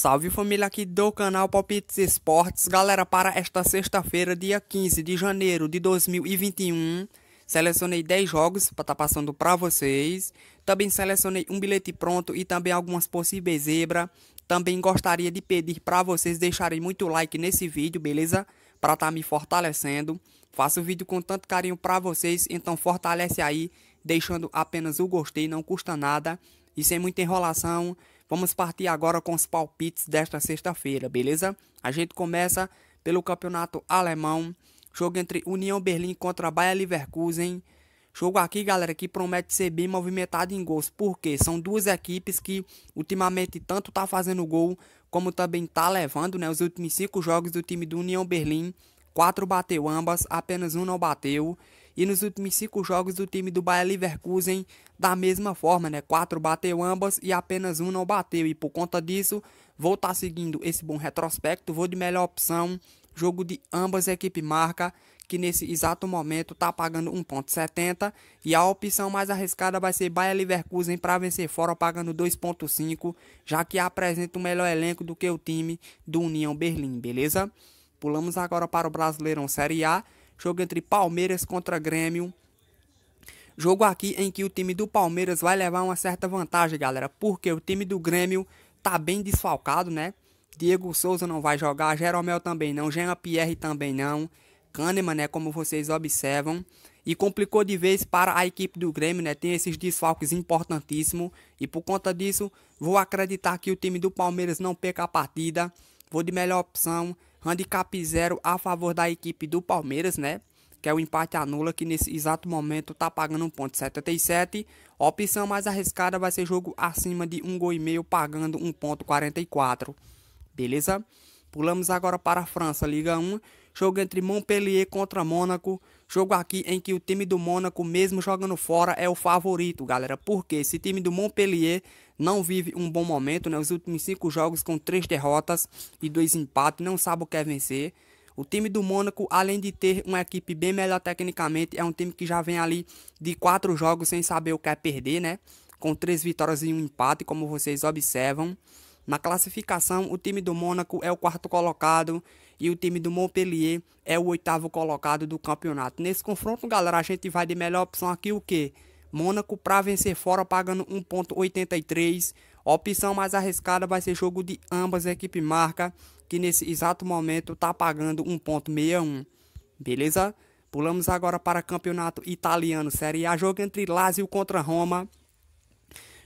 Salve família aqui do canal Palpites Esportes. Galera, para esta sexta-feira, dia 15 de janeiro de 2021, selecionei 10 jogos para estar tá passando para vocês. Também selecionei um bilhete pronto e também algumas possíveis zebra. Também gostaria de pedir para vocês deixarem muito like nesse vídeo, beleza? Para estar tá me fortalecendo. Faço o vídeo com tanto carinho para vocês, então fortalece aí, deixando apenas o gostei, não custa nada. E sem muita enrolação, Vamos partir agora com os palpites desta sexta-feira, beleza? A gente começa pelo campeonato alemão. Jogo entre União Berlim contra Bayer Leverkusen. Jogo aqui, galera, que promete ser bem movimentado em gols. Porque são duas equipes que ultimamente tanto tá fazendo gol, como também tá levando, né? Os últimos cinco jogos do time do União Berlim. Quatro bateu ambas, apenas um não bateu. E nos últimos cinco jogos o time do Bayer Leverkusen da mesma forma, né? Quatro bateu ambas e apenas um não bateu. E por conta disso, vou estar tá seguindo esse bom retrospecto, vou de melhor opção. Jogo de ambas equipes marca, que nesse exato momento está pagando 1.70 e a opção mais arriscada vai ser Bayer Leverkusen para vencer fora pagando 2.5, já que apresenta um melhor elenco do que o time do União Berlim, beleza? Pulamos agora para o Brasileirão Série A jogo entre Palmeiras contra Grêmio. Jogo aqui em que o time do Palmeiras vai levar uma certa vantagem, galera, porque o time do Grêmio tá bem desfalcado, né? Diego Souza não vai jogar, Jeromel também não, Jean Pierre também não, Kahneman, né, como vocês observam. E complicou de vez para a equipe do Grêmio, né? Tem esses desfalques importantíssimos. E por conta disso, vou acreditar que o time do Palmeiras não perca a partida. Vou de melhor opção Handicap zero a favor da equipe do Palmeiras, né? Que é o empate anula, que nesse exato momento tá pagando 1,77. opção mais arriscada vai ser jogo acima de 1,5, gol e meio, pagando 1,44. Beleza? Pulamos agora para a França, Liga 1. Jogo entre Montpellier contra Mônaco. Jogo aqui em que o time do Mônaco, mesmo jogando fora, é o favorito, galera. Porque esse time do Montpellier não vive um bom momento, né? Os últimos cinco jogos com três derrotas e dois empates, não sabe o que é vencer. O time do Mônaco, além de ter uma equipe bem melhor tecnicamente, é um time que já vem ali de quatro jogos sem saber o que é perder, né? Com três vitórias e um empate, como vocês observam. Na classificação, o time do Mônaco é o quarto colocado e o time do Montpellier é o oitavo colocado do campeonato. Nesse confronto, galera, a gente vai de melhor opção aqui o que? Mônaco para vencer fora pagando 1.83. Opção mais arriscada vai ser jogo de ambas equipes marca, que nesse exato momento está pagando 1.61. Beleza? Pulamos agora para campeonato italiano, Série A, jogo entre Lazio contra Roma.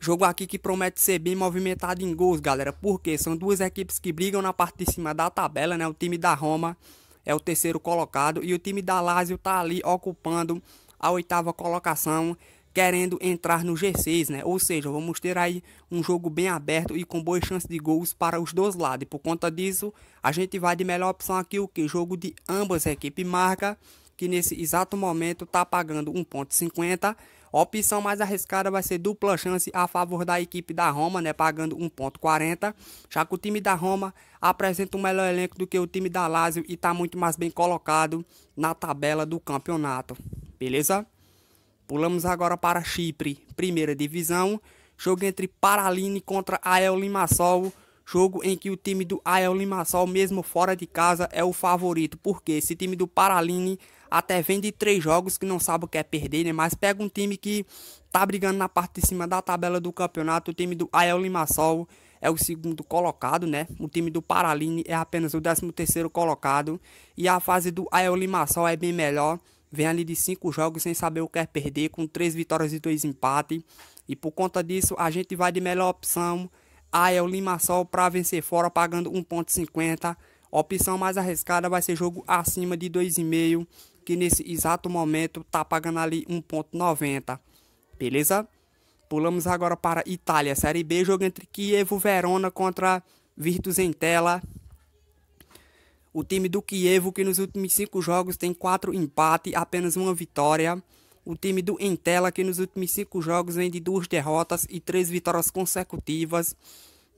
Jogo aqui que promete ser bem movimentado em gols, galera, porque são duas equipes que brigam na parte de cima da tabela, né? O time da Roma é o terceiro colocado e o time da Lazio tá ali ocupando a oitava colocação, querendo entrar no G6, né? Ou seja, vamos ter aí um jogo bem aberto e com boas chances de gols para os dois lados. E por conta disso, a gente vai de melhor opção aqui o que jogo de ambas equipes marca, que nesse exato momento tá pagando 1.50 a opção mais arriscada vai ser dupla chance a favor da equipe da Roma, né, pagando 1.40, já que o time da Roma apresenta um melhor elenco do que o time da Lazio e está muito mais bem colocado na tabela do campeonato. Beleza? Pulamos agora para Chipre, primeira divisão. Jogo entre Paraline contra Ael Limassol. Jogo em que o time do Ael Limassol, mesmo fora de casa, é o favorito. Porque esse time do Paraline até vende três jogos que não sabe o que é perder, né? Mas pega um time que tá brigando na parte de cima da tabela do campeonato, o time do Ael Limassol é o segundo colocado, né? O time do Paraline é apenas o 13 terceiro colocado e a fase do Ael Limassol é bem melhor. Vem ali de cinco jogos sem saber o que é perder, com três vitórias e dois empates. E por conta disso, a gente vai de melhor opção. Ael Limassol para vencer fora, pagando 1,50. Opção mais arriscada vai ser jogo acima de 2,5 que nesse exato momento está pagando ali 1.90. Beleza? Pulamos agora para Itália, Série B, jogo entre e Verona contra Virtus em tela. O time do Kiev, que nos últimos cinco jogos tem quatro empates e apenas uma vitória. O time do Entela, que nos últimos cinco jogos vem de duas derrotas e três vitórias consecutivas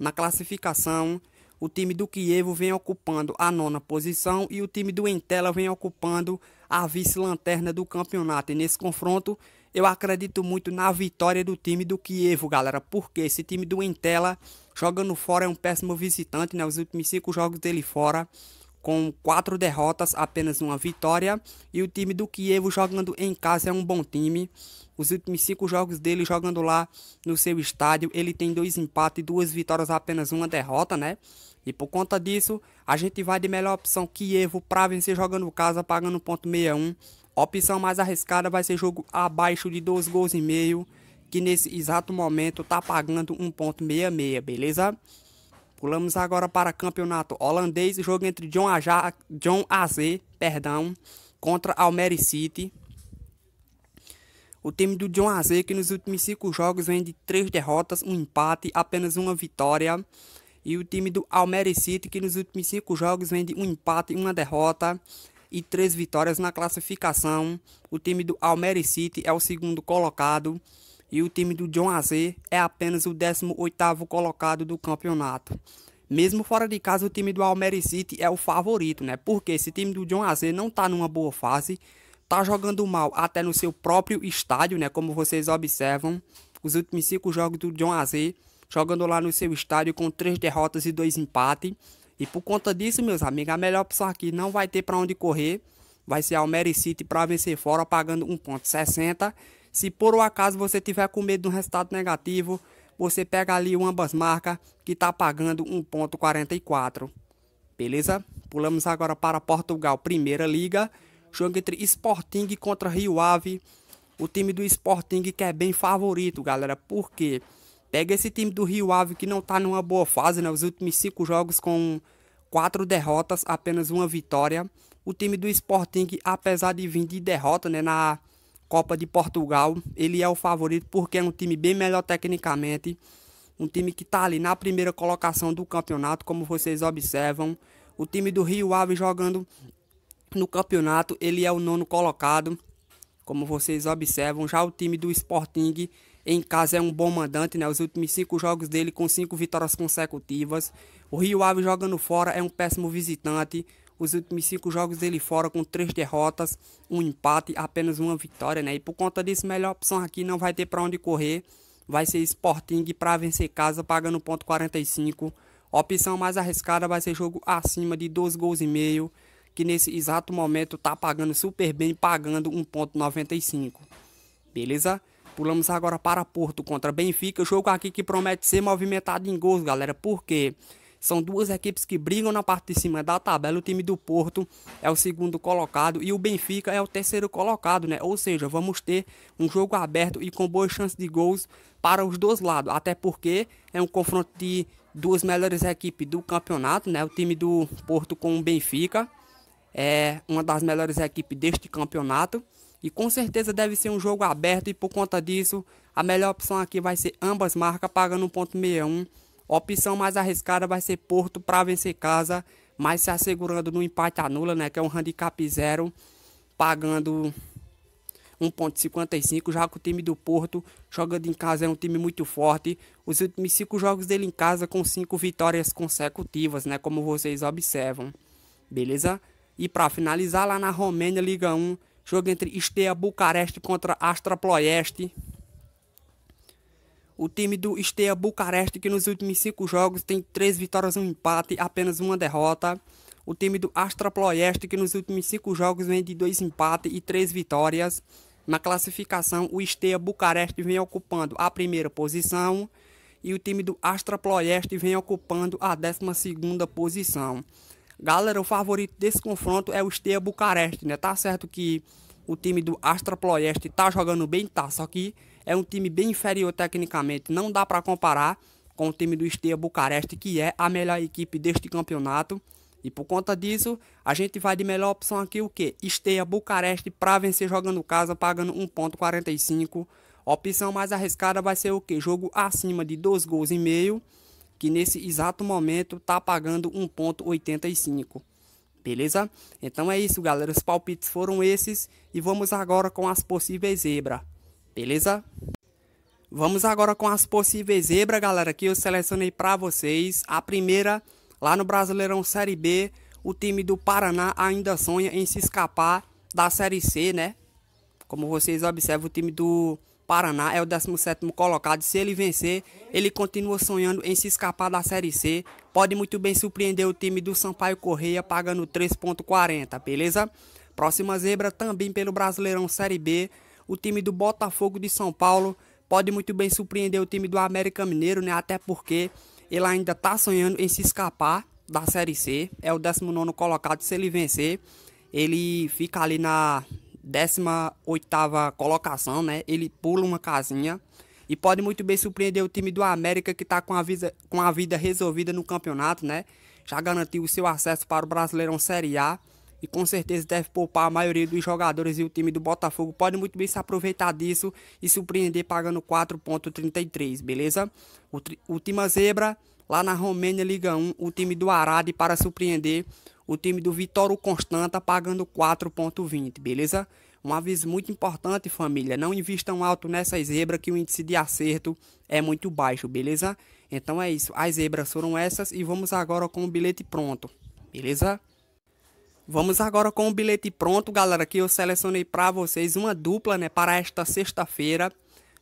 na classificação o time do Kievo vem ocupando a nona posição e o time do Entela vem ocupando a vice-lanterna do campeonato. E nesse confronto, eu acredito muito na vitória do time do Kievo, galera, porque esse time do Entela jogando fora é um péssimo visitante, né? Os últimos cinco jogos dele fora com quatro derrotas, apenas uma vitória. E o time do Kiev jogando em casa é um bom time. Os últimos cinco jogos dele jogando lá no seu estádio, ele tem dois empates, duas vitórias, apenas uma derrota, né? E por conta disso, a gente vai de melhor opção Kiev para vencer jogando casa, pagando ponto 61. A opção mais arriscada vai ser jogo abaixo de dois gols e meio, que nesse exato momento tá pagando 1.66, beleza? Pulamos agora para campeonato holandês, jogo entre John, Aja, John AZ perdão, contra Almere City. O time do John AZ, que nos últimos cinco jogos vem de três derrotas, um empate, apenas uma vitória. E o time do Almere City, que nos últimos cinco jogos vem de um empate, uma derrota e três vitórias na classificação. O time do Almere City é o segundo colocado e o time do John Azer é apenas o 18º colocado do campeonato. Mesmo fora de casa, o time do Almere City é o favorito, né? Porque esse time do John Azer não tá numa boa fase, tá jogando mal até no seu próprio estádio, né? Como vocês observam, os últimos cinco jogos do John Azer, jogando lá no seu estádio com três derrotas e dois empates. E por conta disso, meus amigos, a melhor opção aqui não vai ter para onde correr. Vai ser Almere City para vencer fora, pagando 1,60 se por um acaso você tiver com medo de um resultado negativo, você pega ali uma marcas que está pagando 1.44. Beleza? Pulamos agora para Portugal, Primeira Liga. Jogo entre Sporting contra Rio Ave. O time do Sporting que é bem favorito, galera. Por quê? Pega esse time do Rio Ave que não está numa boa fase, né? Os últimos cinco jogos com quatro derrotas, apenas uma vitória. O time do Sporting, apesar de vir de derrota, né? Na Copa de Portugal. Ele é o favorito porque é um time bem melhor tecnicamente. Um time que está ali na primeira colocação do campeonato, como vocês observam. O time do Rio Ave jogando no campeonato, ele é o nono colocado. Como vocês observam, já o time do Sporting em casa é um bom mandante, né? Os últimos cinco jogos dele com cinco vitórias consecutivas. O Rio Ave jogando fora é um péssimo visitante os últimos cinco jogos dele fora com três derrotas, um empate, apenas uma vitória, né? E por conta disso, melhor opção aqui não vai ter para onde correr. Vai ser Sporting para vencer casa, pagando ponto 45. A opção mais arriscada vai ser jogo acima de 2 gols e meio, que nesse exato momento tá pagando super bem, pagando 1.95. Beleza? Pulamos agora para Porto contra Benfica, jogo aqui que promete ser movimentado em gols, galera. Por quê? Porque são duas equipes que brigam na parte de cima da tabela. O time do Porto é o segundo colocado e o Benfica é o terceiro colocado, né? Ou seja, vamos ter um jogo aberto e com boas chances de gols para os dois lados. Até porque é um confronto de duas melhores equipes do campeonato, né? O time do Porto com o Benfica é uma das melhores equipes deste campeonato. E com certeza deve ser um jogo aberto e por conta disso a melhor opção aqui vai ser ambas marcas pagando 1.61 Opção mais arriscada vai ser Porto para vencer casa, mas se assegurando no empate anula, né? Que é um handicap zero, pagando 1.55, já que o time do Porto, jogando em casa, é um time muito forte. Os últimos cinco jogos dele em casa com cinco vitórias consecutivas, né? Como vocês observam. Beleza? E para finalizar lá na Romênia Liga 1, jogo entre Estea Bucareste contra Astra Ploieste. O time do Steaua Bucareste, que nos últimos cinco jogos tem três vitórias, um empate e apenas uma derrota. O time do Astra Ploieste, que nos últimos cinco jogos vem de dois empates e três vitórias. Na classificação, o Steaua Bucareste vem ocupando a primeira posição e o time do Astra Ploieste vem ocupando a décima segunda posição. Galera, o favorito desse confronto é o Steaua Bucareste, né? Tá certo que o time do Astra Ploieste tá jogando bem, tá, só que é um time bem inferior tecnicamente, não dá para comparar com o time do Steaua Bucareste, que é a melhor equipe deste campeonato. E por conta disso, a gente vai de melhor opção aqui o que? Esteia Bucareste para vencer jogando casa, pagando 1.45. Opção mais arriscada vai ser o que? Jogo acima de 2 gols e meio, que nesse exato momento tá pagando 1.85. Beleza? Então é isso, galera. Os palpites foram esses e vamos agora com as possíveis zebra beleza? Vamos agora com as possíveis zebras, galera, que eu selecionei para vocês. A primeira, lá no Brasileirão Série B, o time do Paraná ainda sonha em se escapar da Série C, né? Como vocês observam, o time do Paraná é o 17º colocado. Se ele vencer, ele continua sonhando em se escapar da Série C. Pode muito bem surpreender o time do Sampaio Correia pagando 3.40, beleza? Próxima zebra também pelo Brasileirão Série B, o time do Botafogo de São Paulo pode muito bem surpreender o time do América Mineiro, né? Até porque ele ainda está sonhando em se escapar da Série C. É o 19 colocado. Se ele vencer, ele fica ali na 18 colocação, né? Ele pula uma casinha. E pode muito bem surpreender o time do América, que está com, a vida, com a vida resolvida no campeonato, né? Já garantiu o seu acesso para o Brasileirão Série A e com certeza deve poupar a maioria dos jogadores e o time do Botafogo pode muito bem se aproveitar disso e surpreender pagando 4.33, beleza? O, Zebra, lá na Romênia Liga 1, o time do Arade para surpreender o time do Vitório Constanta pagando 4.20, beleza? Um aviso muito importante, família, não invistam alto nessa zebra que o índice de acerto é muito baixo, beleza? Então é isso, as zebras foram essas e vamos agora com o bilhete pronto, beleza? Vamos agora com o bilhete pronto, galera, que eu selecionei para vocês uma dupla, né, para esta sexta-feira.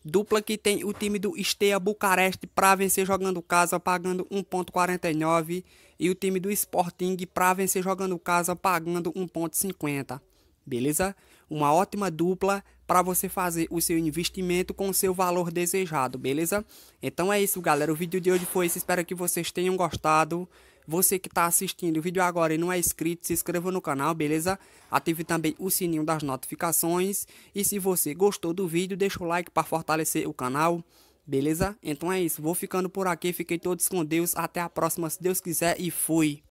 Dupla que tem o time do Esteia Bucareste para vencer jogando casa pagando 1.49 e o time do Sporting para vencer jogando casa pagando 1.50. Beleza? Uma ótima dupla para você fazer o seu investimento com o seu valor desejado, beleza? Então é isso, galera. O vídeo de hoje foi esse. Espero que vocês tenham gostado. Você que está assistindo o vídeo agora e não é inscrito, se inscreva no canal, beleza? Ative também o sininho das notificações. E se você gostou do vídeo, deixa o like para fortalecer o canal. Beleza? Então é isso. Vou ficando por aqui. Fiquem todos com Deus. Até a próxima, se Deus quiser. E fui.